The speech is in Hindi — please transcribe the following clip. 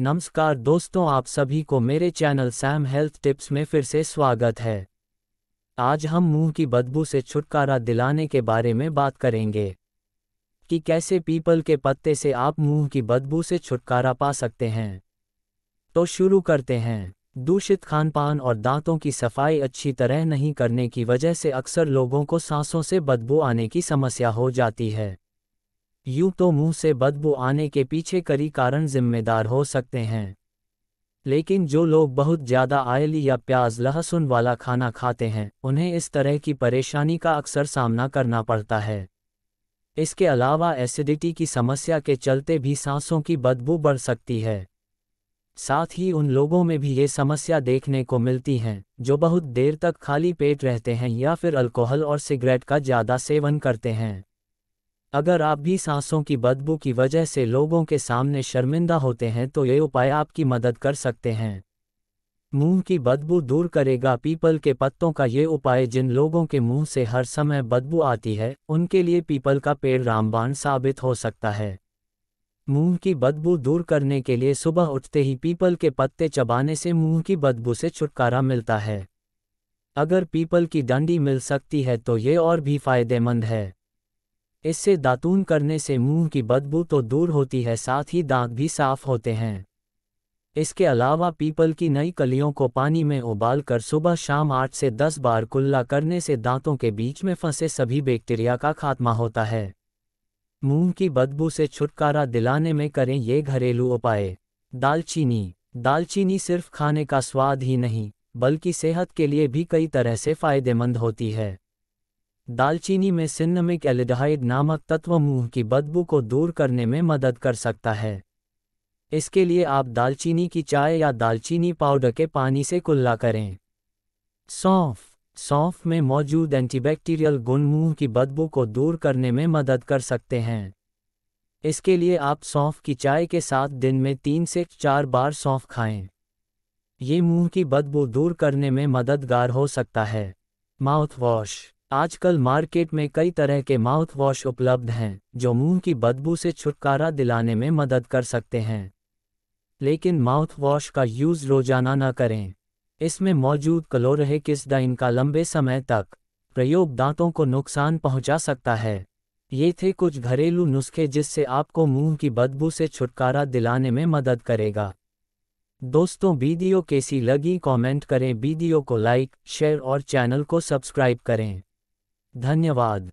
नमस्कार दोस्तों आप सभी को मेरे चैनल सैम हेल्थ टिप्स में फिर से स्वागत है आज हम मुंह की बदबू से छुटकारा दिलाने के बारे में बात करेंगे कि कैसे पीपल के पत्ते से आप मुंह की बदबू से छुटकारा पा सकते हैं तो शुरू करते हैं दूषित खान पान और दांतों की सफाई अच्छी तरह नहीं करने की वजह से अक्सर लोगों को सांसों से बदबू आने की समस्या हो जाती है यूं तो मुंह से बदबू आने के पीछे कई कारण जिम्मेदार हो सकते हैं लेकिन जो लोग बहुत ज़्यादा आयली या प्याज लहसुन वाला खाना खाते हैं उन्हें इस तरह की परेशानी का अक्सर सामना करना पड़ता है इसके अलावा एसिडिटी की समस्या के चलते भी सांसों की बदबू बढ़ सकती है साथ ही उन लोगों में भी ये समस्या देखने को मिलती हैं जो बहुत देर तक खाली पेट रहते हैं या फिर अल्कोहल और सिगरेट का ज़्यादा सेवन करते हैं अगर आप भी सांसों की बदबू की वजह से लोगों के सामने शर्मिंदा होते हैं तो ये उपाय आपकी मदद कर सकते हैं मुंह की बदबू दूर करेगा पीपल के पत्तों का ये उपाय जिन लोगों के मुंह से हर समय बदबू आती है उनके लिए पीपल का पेड़ रामबाण साबित हो सकता है मुंह की बदबू दूर करने के लिए सुबह उठते ही पीपल के पत्ते चबाने से मुंह की बदबू से छुटकारा मिलता है अगर पीपल की डंडी मिल सकती है तो ये और भी फायदेमंद है इससे दातून करने से मुंह की बदबू तो दूर होती है साथ ही दांत भी साफ होते हैं इसके अलावा पीपल की नई कलियों को पानी में उबालकर सुबह शाम आठ से दस बार कुल्ला करने से दांतों के बीच में फंसे सभी बैक्टीरिया का खात्मा होता है मुंह की बदबू से छुटकारा दिलाने में करें ये घरेलू उपाय दालचीनी दालचीनी सिर्फ खाने का स्वाद ही नहीं बल्कि सेहत के लिए भी कई तरह से फायदेमंद होती है दालचीनी में सिन्नमिक एलिडहाइड नामक तत्व मुंह की बदबू को दूर करने में मदद कर सकता है इसके लिए आप दालचीनी की चाय या दालचीनी पाउडर के पानी से कुल्ला करें सौंफ सौंफ में मौजूद एंटीबैक्टीरियल गुण मुंह की बदबू को दूर करने में मदद कर सकते हैं इसके लिए आप सौंफ की चाय के साथ दिन में तीन से चार बार सौंफ खाएं। ये मुंह की बदबू दूर करने में मददगार हो सकता है माउथ वॉश आजकल मार्केट में कई तरह के माउथ वॉश उपलब्ध हैं जो मुंह की बदबू से छुटकारा दिलाने में मदद कर सकते हैं लेकिन माउथ वॉश का यूज़ रोजाना न करें इसमें मौजूद किस क्लोरहेकिसडाइन का लंबे समय तक प्रयोग दांतों को नुकसान पहुंचा सकता है ये थे कुछ घरेलू नुस्खे जिससे आपको मुंह की बदबू से छुटकारा दिलाने में मदद करेगा दोस्तों वीडियो कैसी लगी कमेंट करें वीडियो को लाइक शेयर और चैनल को सब्सक्राइब करें धन्यवाद